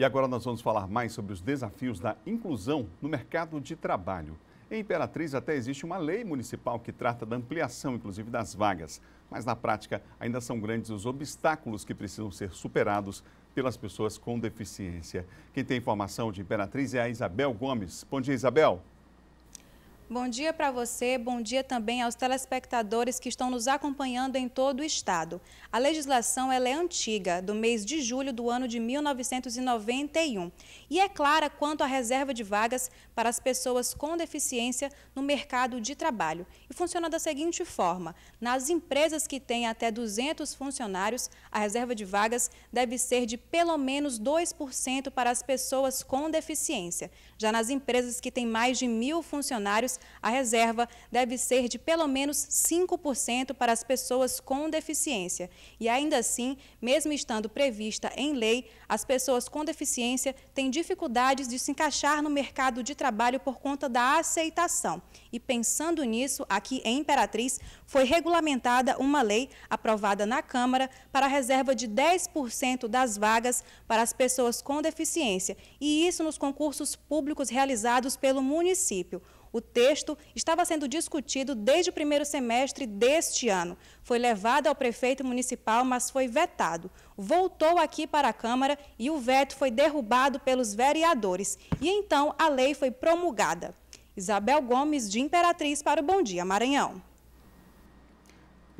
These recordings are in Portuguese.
E agora nós vamos falar mais sobre os desafios da inclusão no mercado de trabalho. Em Imperatriz até existe uma lei municipal que trata da ampliação, inclusive, das vagas. Mas na prática ainda são grandes os obstáculos que precisam ser superados pelas pessoas com deficiência. Quem tem informação de Imperatriz é a Isabel Gomes. Bom dia, Isabel. Bom dia para você, bom dia também aos telespectadores que estão nos acompanhando em todo o estado. A legislação é antiga, do mês de julho do ano de 1991, e é clara quanto à reserva de vagas para as pessoas com deficiência no mercado de trabalho. E funciona da seguinte forma: nas empresas que têm até 200 funcionários, a reserva de vagas deve ser de pelo menos 2% para as pessoas com deficiência. Já nas empresas que têm mais de mil funcionários, a reserva deve ser de pelo menos 5% para as pessoas com deficiência. E ainda assim, mesmo estando prevista em lei, as pessoas com deficiência têm dificuldades de se encaixar no mercado de trabalho por conta da aceitação. E pensando nisso, aqui em Imperatriz, foi regulamentada uma lei aprovada na Câmara para a reserva de 10% das vagas para as pessoas com deficiência, e isso nos concursos públicos realizados pelo município. O texto estava sendo discutido desde o primeiro semestre deste ano. Foi levado ao prefeito municipal, mas foi vetado. Voltou aqui para a Câmara e o veto foi derrubado pelos vereadores. E então a lei foi promulgada. Isabel Gomes, de Imperatriz, para o Bom Dia Maranhão.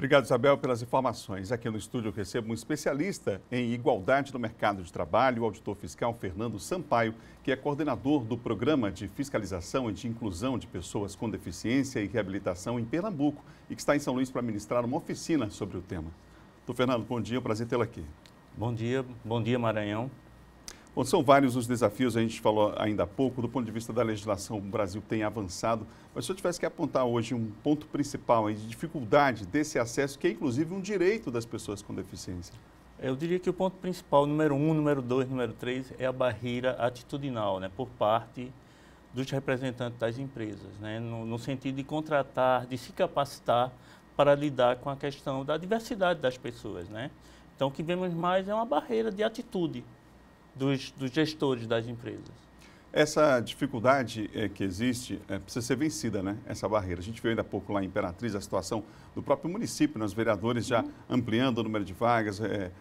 Obrigado, Isabel, pelas informações. Aqui no estúdio recebo um especialista em igualdade no mercado de trabalho, o auditor fiscal Fernando Sampaio, que é coordenador do Programa de Fiscalização e de Inclusão de Pessoas com Deficiência e Reabilitação em Pernambuco e que está em São Luís para ministrar uma oficina sobre o tema. Doutor Fernando, bom dia, é prazer tê-lo aqui. Bom dia, bom dia Maranhão. Bom, são vários os desafios, a gente falou ainda há pouco, do ponto de vista da legislação, o Brasil tem avançado, mas se eu tivesse que apontar hoje um ponto principal de dificuldade desse acesso, que é inclusive um direito das pessoas com deficiência. Eu diria que o ponto principal, número um, número dois, número três, é a barreira atitudinal, né, por parte dos representantes das empresas, né, no, no sentido de contratar, de se capacitar para lidar com a questão da diversidade das pessoas, né. Então, o que vemos mais é uma barreira de atitude, dos, dos gestores das empresas. Essa dificuldade é, que existe é, precisa ser vencida, né? Essa barreira. A gente viu ainda há pouco lá em Imperatriz a situação do próprio município, né? os vereadores já uhum. ampliando o número de vagas é,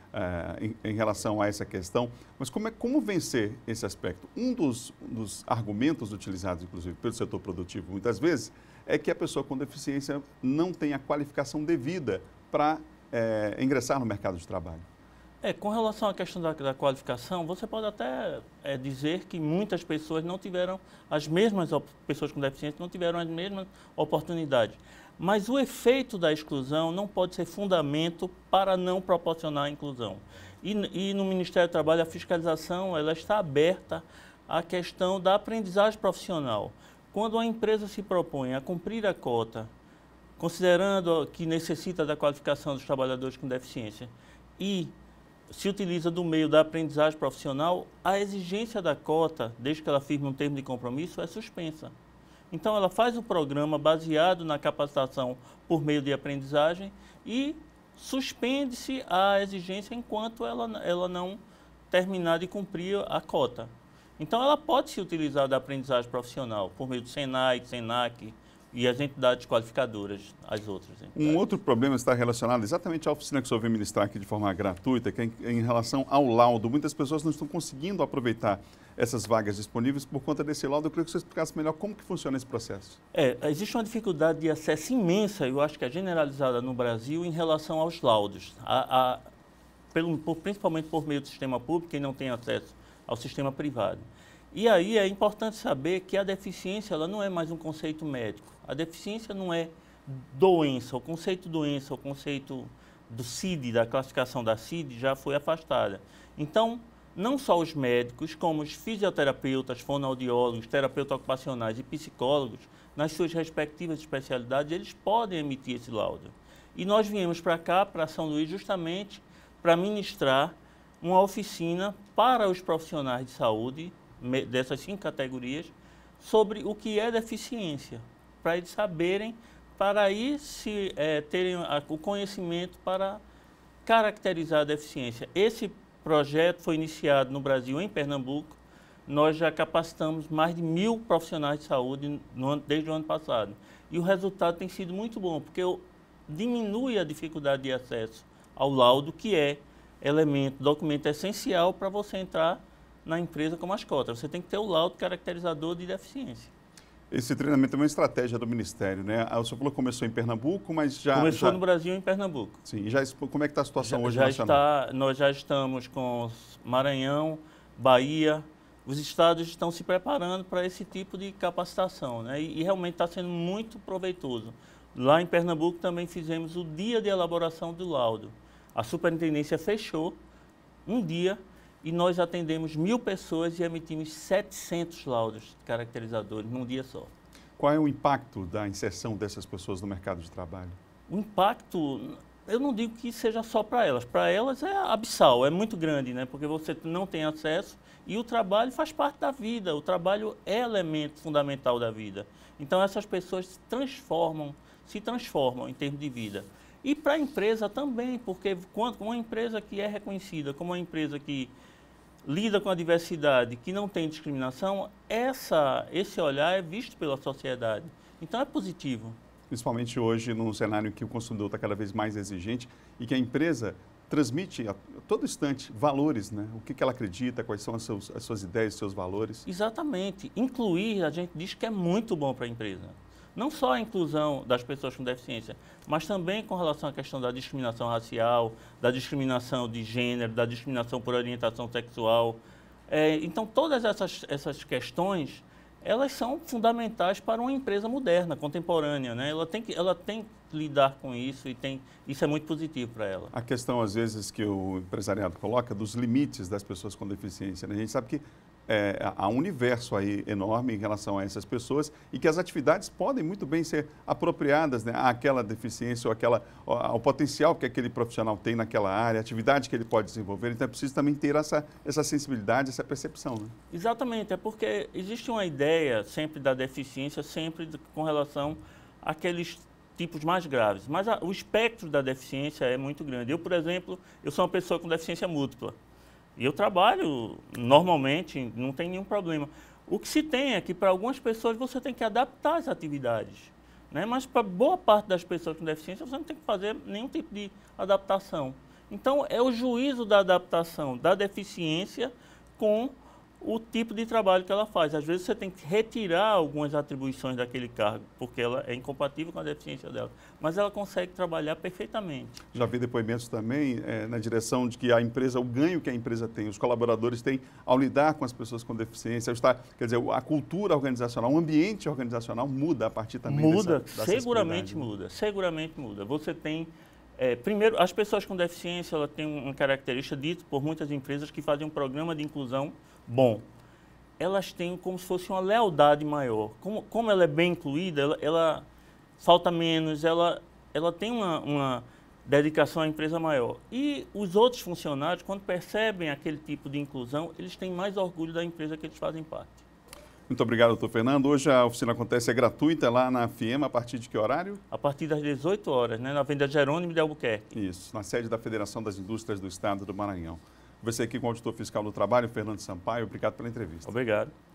em, em, relação a essa questão. Mas como, é, como vencer esse aspecto? Um dos, dos argumentos utilizados, inclusive, pelo setor produtivo muitas vezes é que a pessoa com deficiência não tem a qualificação devida para ingressar no mercado de trabalho. É, com relação à questão da, da qualificação, você pode até é, dizer que muitas pessoas não tiveram as mesmas, pessoas com deficiência não tiveram as mesmas oportunidades. Mas o efeito da exclusão não pode ser fundamento para não proporcionar a inclusão. E, e no Ministério do Trabalho, a fiscalização ela está aberta à questão da aprendizagem profissional. Quando a empresa se propõe a cumprir a cota, considerando que necessita da qualificação dos trabalhadores com deficiência, e se utiliza do meio da aprendizagem profissional, a exigência da cota, desde que ela firme um termo de compromisso, é suspensa. Então, ela faz o programa baseado na capacitação por meio de aprendizagem e suspende-se a exigência enquanto ela, ela não terminar de cumprir a cota. Então, ela pode se utilizar da aprendizagem profissional por meio do SENAI, SENAC, e as entidades qualificadoras, as outras. Entidades. Um outro problema está relacionado exatamente à oficina que o senhor veio ministrar aqui de forma gratuita, que é em relação ao laudo. Muitas pessoas não estão conseguindo aproveitar essas vagas disponíveis por conta desse laudo. Eu queria que você explicasse melhor como que funciona esse processo. É, existe uma dificuldade de acesso imensa, eu acho que é generalizada no Brasil, em relação aos laudos. A, a, pelo, principalmente por meio do sistema público, quem não tem acesso ao sistema privado. E aí é importante saber que a deficiência ela não é mais um conceito médico. A deficiência não é doença. O conceito doença, o conceito do CID, da classificação da CID, já foi afastada. Então, não só os médicos, como os fisioterapeutas, fonoaudiólogos, terapeutas ocupacionais e psicólogos, nas suas respectivas especialidades, eles podem emitir esse laudo. E nós viemos para cá, para São Luís, justamente para ministrar uma oficina para os profissionais de saúde dessas cinco categorias sobre o que é deficiência, para eles saberem, para aí se é, terem o conhecimento para caracterizar a deficiência. Esse projeto foi iniciado no Brasil, em Pernambuco. Nós já capacitamos mais de mil profissionais de saúde no, desde o ano passado. E o resultado tem sido muito bom, porque diminui a dificuldade de acesso ao laudo, que é elemento, documento essencial para você entrar na empresa como as cotas. Você tem que ter o laudo caracterizador de deficiência. Esse treinamento é uma estratégia do Ministério, né? Ah, o senhor falou que começou em Pernambuco, mas já... Começou já... no Brasil e em Pernambuco. Sim, e já, como é que está a situação já, hoje já nacional? Está, nós já estamos com Maranhão, Bahia, os estados estão se preparando para esse tipo de capacitação, né? E, e realmente está sendo muito proveitoso. Lá em Pernambuco também fizemos o dia de elaboração do laudo. A superintendência fechou um dia e nós atendemos mil pessoas e emitimos 700 laudos caracterizadores num dia só. Qual é o impacto da inserção dessas pessoas no mercado de trabalho? O impacto, eu não digo que seja só para elas, para elas é abissal, é muito grande, né? porque você não tem acesso e o trabalho faz parte da vida, o trabalho é elemento fundamental da vida. Então essas pessoas se transformam, se transformam em termos de vida. E para a empresa também, porque quando uma empresa que é reconhecida como uma empresa que lida com a diversidade, que não tem discriminação, essa, esse olhar é visto pela sociedade. Então é positivo. Principalmente hoje, num cenário em que o consumidor está cada vez mais exigente e que a empresa transmite a todo instante valores, né? O que, que ela acredita, quais são as, seus, as suas ideias, seus valores. Exatamente. Incluir, a gente diz que é muito bom para a empresa não só a inclusão das pessoas com deficiência, mas também com relação à questão da discriminação racial, da discriminação de gênero, da discriminação por orientação sexual. É, então, todas essas, essas questões, elas são fundamentais para uma empresa moderna, contemporânea. Né? Ela, tem que, ela tem que lidar com isso e tem, isso é muito positivo para ela. A questão, às vezes, que o empresariado coloca dos limites das pessoas com deficiência. Né? A gente sabe que é, há um universo aí enorme em relação a essas pessoas e que as atividades podem muito bem ser apropriadas né, àquela deficiência ou àquela, ao potencial que aquele profissional tem naquela área, atividade que ele pode desenvolver. Então é preciso também ter essa, essa sensibilidade, essa percepção. Né? Exatamente, é porque existe uma ideia sempre da deficiência, sempre com relação àqueles tipos mais graves, mas a, o espectro da deficiência é muito grande. Eu, por exemplo, eu sou uma pessoa com deficiência múltipla. E eu trabalho normalmente, não tem nenhum problema. O que se tem é que para algumas pessoas você tem que adaptar as atividades. Né? Mas para boa parte das pessoas com deficiência você não tem que fazer nenhum tipo de adaptação. Então é o juízo da adaptação da deficiência com o tipo de trabalho que ela faz. Às vezes você tem que retirar algumas atribuições daquele cargo, porque ela é incompatível com a deficiência dela. Mas ela consegue trabalhar perfeitamente. Já vi depoimentos também é, na direção de que a empresa, o ganho que a empresa tem, os colaboradores têm ao lidar com as pessoas com deficiência, está, quer dizer, a cultura organizacional, o ambiente organizacional muda a partir também muda, dessa, seguramente né? muda, seguramente muda. Você tem é, primeiro, as pessoas com deficiência ela tem uma característica dita por muitas empresas que fazem um programa de inclusão bom. Elas têm como se fosse uma lealdade maior. Como, como ela é bem incluída, ela, ela falta menos, ela, ela tem uma, uma dedicação à empresa maior. E os outros funcionários, quando percebem aquele tipo de inclusão, eles têm mais orgulho da empresa que eles fazem parte. Muito obrigado, doutor Fernando. Hoje a oficina acontece é gratuita lá na FIEMA, a partir de que horário? A partir das 18 horas, né, na Avenida Jerônimo de Albuquerque. Isso, na sede da Federação das Indústrias do Estado do Maranhão. Conversei aqui com o auditor fiscal do trabalho, Fernando Sampaio. Obrigado pela entrevista. Obrigado.